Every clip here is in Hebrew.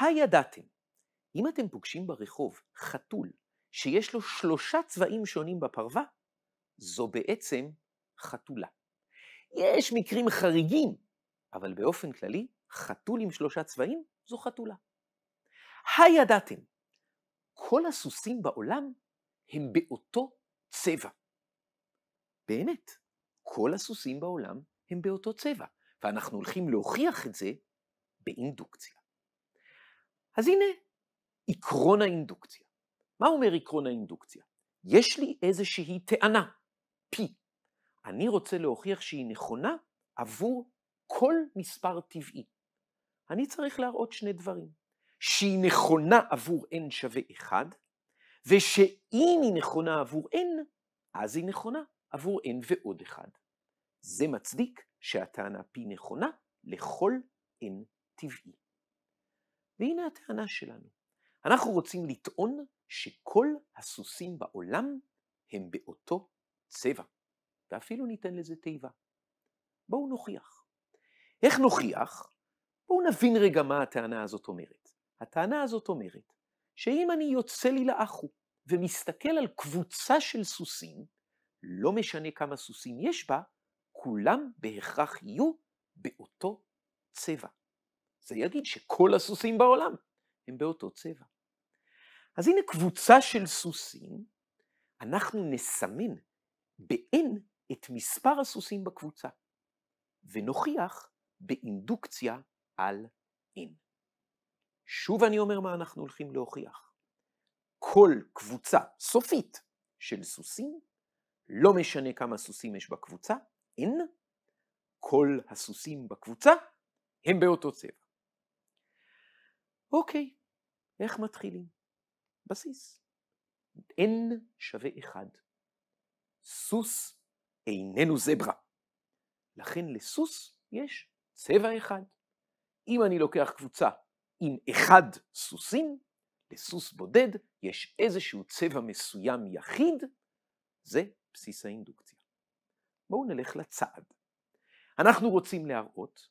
הידעתם, אם אתם פוגשים ברחוב חתול שיש לו שלושה צבעים שונים בפרווה, זו בעצם חתולה. יש מקרים חריגים, אבל באופן כללי, חתול עם שלושה צבעים זו חתולה. הידעתם, כל הסוסים בעולם הם באותו צבע. באמת, כל הסוסים בעולם הם באותו צבע, ואנחנו הולכים להוכיח את זה באינדוקציה. אז הנה עקרון האינדוקציה. מה אומר עקרון האינדוקציה? יש לי איזושהי טענה, P. אני רוצה להוכיח שהיא נכונה עבור כל מספר טבעי. אני צריך להראות שני דברים, שהיא נכונה עבור n שווה 1, ושאם היא נכונה עבור n, אז היא נכונה עבור n ועוד 1. זה מצדיק שהטענה P נכונה לכל n טבעי. והנה הטענה שלנו. אנחנו רוצים לטעון שכל הסוסים בעולם הם באותו צבע, ואפילו ניתן לזה תיבה. בואו נוכיח. איך נוכיח? בואו נבין רגע מה הטענה הזאת אומרת. הטענה הזאת אומרת שאם אני יוצא לי לאחו ומסתכל על קבוצה של סוסים, לא משנה כמה סוסים יש בה, כולם בהכרח יהיו באותו צבע. זה יגיד שכל הסוסים בעולם הם באותו צבע. אז הנה קבוצה של סוסים, אנחנו נסמן ב-n את מספר הסוסים בקבוצה, ונוכיח באינדוקציה על n. שוב אני אומר מה אנחנו הולכים להוכיח. כל קבוצה סופית של סוסים, לא משנה כמה סוסים יש בקבוצה, n, כל הסוסים בקבוצה הם באותו צבע. אוקיי, איך מתחילים? בסיס. n שווה 1. סוס איננו זברה. לכן לסוס יש צבע אחד. אם אני לוקח קבוצה עם אחד סוסים, לסוס בודד יש איזשהו צבע מסוים יחיד, זה בסיס האינדוקציה. בואו נלך לצעד. אנחנו רוצים להראות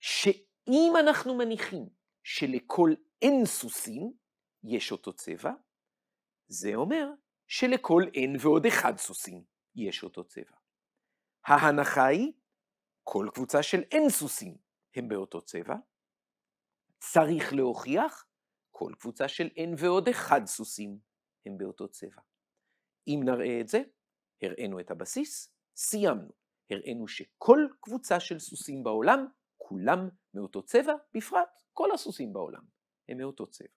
שאם אנחנו מניחים שלכל אין סוסים יש אותו צבע, זה אומר שלכל אין ועוד אחד סוסים יש אותו צבע. ההנחה היא, כל קבוצה של אין סוסים הם באותו צבע. צריך להוכיח, כל קבוצה של אין ועוד אחד סוסים הם באותו צבע. אם נראה את זה, הראינו את הבסיס, סיימנו. הראינו שכל קבוצה של סוסים בעולם כולם מאותו צבע, בפרט כל הסוסים בעולם הם מאותו צבע.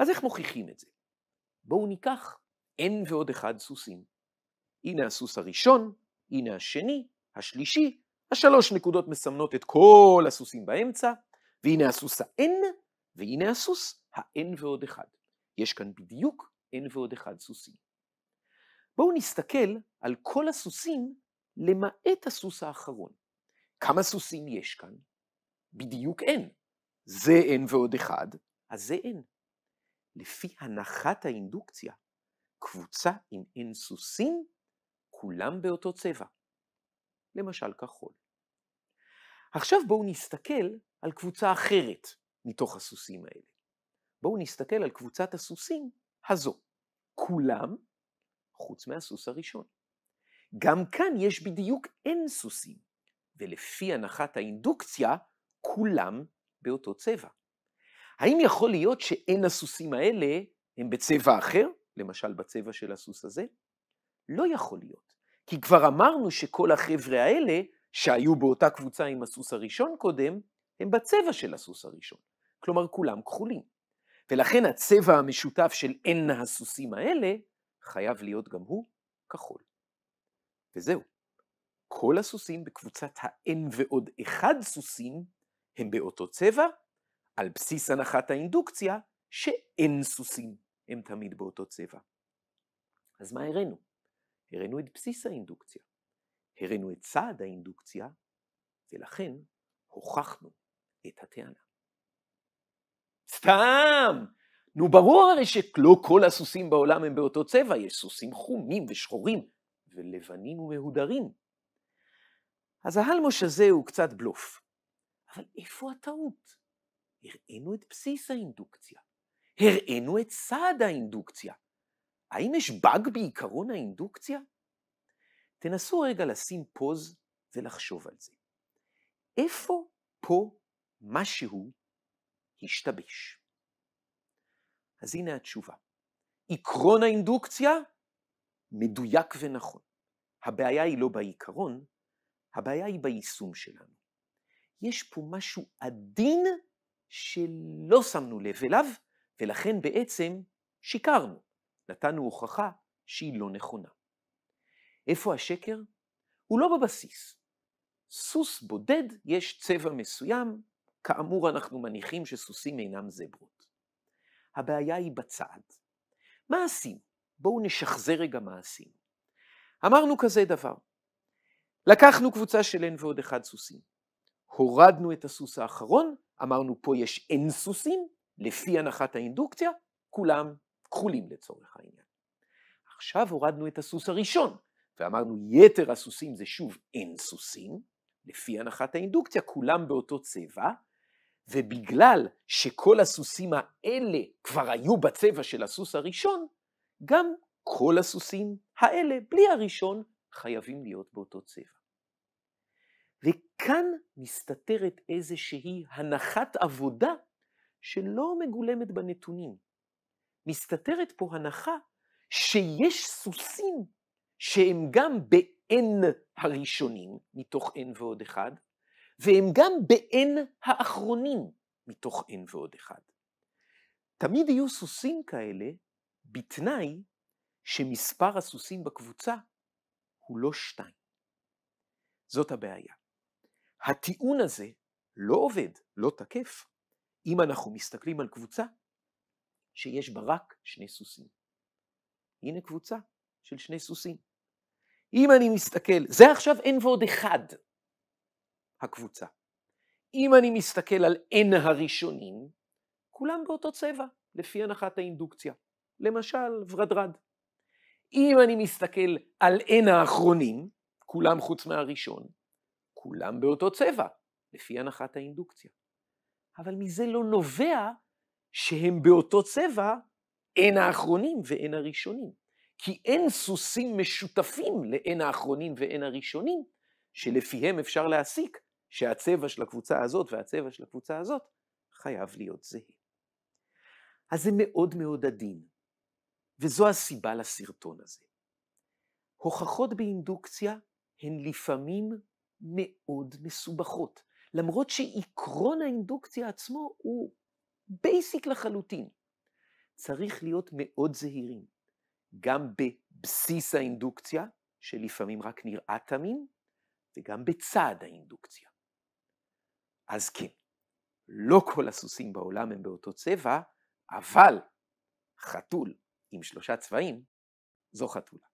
אז איך מוכיחים את זה? בואו ניקח n ועוד אחד סוסים. הנה הסוס הראשון, הנה השני, השלישי, השלוש נקודות מסמנות את כל הסוסים באמצע, והנה הסוס ה-n, והנה הסוס ה-n ועוד אחד. יש כאן בדיוק n ועוד אחד סוסים. בואו נסתכל על כל הסוסים למעט הסוס האחרון. כמה סוסים יש כאן? בדיוק אין. זה אין ועוד אחד, אז זה אין. לפי הנחת האינדוקציה, קבוצה עם אין סוסים, כולם באותו צבע. למשל כחול. עכשיו בואו נסתכל על קבוצה אחרת מתוך הסוסים האלה. בואו נסתכל על קבוצת הסוסים הזו. כולם, חוץ מהסוס הראשון. גם כאן יש בדיוק אין סוסים. ולפי הנחת האינדוקציה, כולם באותו צבע. האם יכול להיות שאין הסוסים האלה הם בצבע אחר, למשל בצבע של הסוס הזה? לא יכול להיות, כי כבר אמרנו שכל החבר'ה האלה, שהיו באותה קבוצה עם הסוס הראשון קודם, הם בצבע של הסוס הראשון. כלומר, כולם כחולים. ולכן הצבע המשותף של אין הסוסים האלה, חייב להיות גם הוא כחול. וזהו. כל הסוסים בקבוצת ה-N ועוד אחד סוסים הם באותו צבע, על בסיס הנחת האינדוקציה ש-N סוסים הם תמיד באותו צבע. אז מה הראינו? הראינו את בסיס האינדוקציה, הראינו את צעד האינדוקציה, ולכן הוכחנו את הטענה. סתם! נו ברור הרי שלא כל הסוסים בעולם הם באותו צבע, יש סוסים חומים ושחורים ולבנים ומהודרים. אז ההלמוש הזה הוא קצת בלוף. אבל איפה הטעות? הראינו את בסיס האינדוקציה. הראינו את סעד האינדוקציה. האם יש באג בעיקרון האינדוקציה? תנסו רגע לשים פוז ולחשוב על זה. איפה פה משהו השתבש? אז הנה התשובה. עקרון האינדוקציה מדויק ונכון. הבעיה היא לא בעיקרון, הבעיה היא ביישום שלנו. יש פה משהו עדין שלא שמנו לב אליו, ולכן בעצם שיקרנו, נתנו הוכחה שהיא לא נכונה. איפה השקר? הוא לא בבסיס. סוס בודד יש צבע מסוים, כאמור אנחנו מניחים שסוסים אינם זברות. הבעיה היא בצעד. מה עשינו? בואו נשחזר רגע מה עשינו. אמרנו כזה דבר, לקחנו קבוצה של N ועוד אחד סוסים. הורדנו את הסוס האחרון, אמרנו פה יש N סוסים, לפי הנחת האינדוקציה, כולם כחולים לצורך העניין. עכשיו הורדנו את הסוס הראשון, ואמרנו יתר הסוסים זה שוב N סוסים, לפי הנחת האינדוקציה כולם באותו צבע, ובגלל שכל הסוסים האלה כבר היו בצבע של הסוס הראשון, גם כל הסוסים האלה, בלי הראשון, חייבים להיות באותו צבע. וכאן מסתתרת איזושהי הנחת עבודה שלא מגולמת בנתונים. מסתתרת פה הנחה שיש סוסים שהם גם ב-N הראשונים, מתוך N ועוד אחד, והם גם ב-N האחרונים, מתוך N ועוד אחד. תמיד יהיו סוסים כאלה, בתנאי שמספר הסוסים בקבוצה הוא לא שתיים. זאת הבעיה. הטיעון הזה לא עובד, לא תקף, אם אנחנו מסתכלים על קבוצה שיש בה רק שני סוסים. הנה קבוצה של שני סוסים. אם אני מסתכל, זה עכשיו אין ועוד אחד, הקבוצה. אם אני מסתכל על אין הראשונים, כולם באותו צבע, לפי הנחת האינדוקציה. למשל, ורדרד. אם אני מסתכל על עין האחרונים, כולם חוץ מהראשון, כולם באותו צבע, לפי הנחת האינדוקציה. אבל מזה לא נובע שהם באותו צבע עין האחרונים ועין הראשונים. כי אין סוסים משותפים לעין האחרונים ועין הראשונים, שלפיהם אפשר להסיק שהצבע של הקבוצה הזאת והצבע של הקבוצה הזאת חייב להיות זהה. אז זה מאוד מאוד עדין. וזו הסיבה לסרטון הזה. הוכחות באינדוקציה הן לפעמים מאוד מסובכות, למרות שעקרון האינדוקציה עצמו הוא בייסיק לחלוטין. צריך להיות מאוד זהירים, גם בבסיס האינדוקציה, שלפעמים רק נראה תמים, וגם בצד האינדוקציה. אז כן, לא כל הסוסים בעולם הם באותו צבע, אבל חתול עם שלושה צבעים, זו חתולה.